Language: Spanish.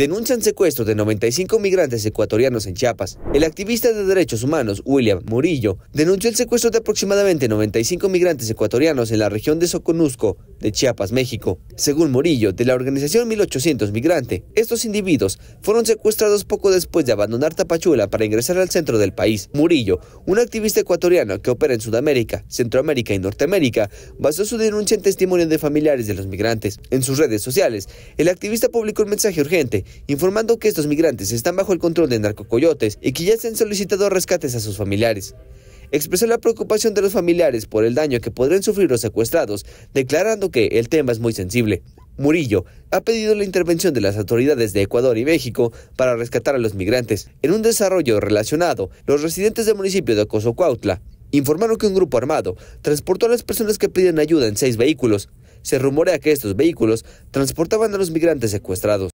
denuncian secuestro de 95 migrantes ecuatorianos en Chiapas. El activista de derechos humanos William Murillo denunció el secuestro de aproximadamente 95 migrantes ecuatorianos en la región de Soconusco, de Chiapas, México. Según Murillo, de la organización 1800 Migrante, estos individuos fueron secuestrados poco después de abandonar Tapachula para ingresar al centro del país. Murillo, un activista ecuatoriano que opera en Sudamérica, Centroamérica y Norteamérica, basó su denuncia en testimonio de familiares de los migrantes. En sus redes sociales, el activista publicó un mensaje urgente informando que estos migrantes están bajo el control de narcocoyotes y que ya se han solicitado rescates a sus familiares expresó la preocupación de los familiares por el daño que podrían sufrir los secuestrados, declarando que el tema es muy sensible. Murillo ha pedido la intervención de las autoridades de Ecuador y México para rescatar a los migrantes. En un desarrollo relacionado, los residentes del municipio de Cozocuautla informaron que un grupo armado transportó a las personas que piden ayuda en seis vehículos. Se rumorea que estos vehículos transportaban a los migrantes secuestrados.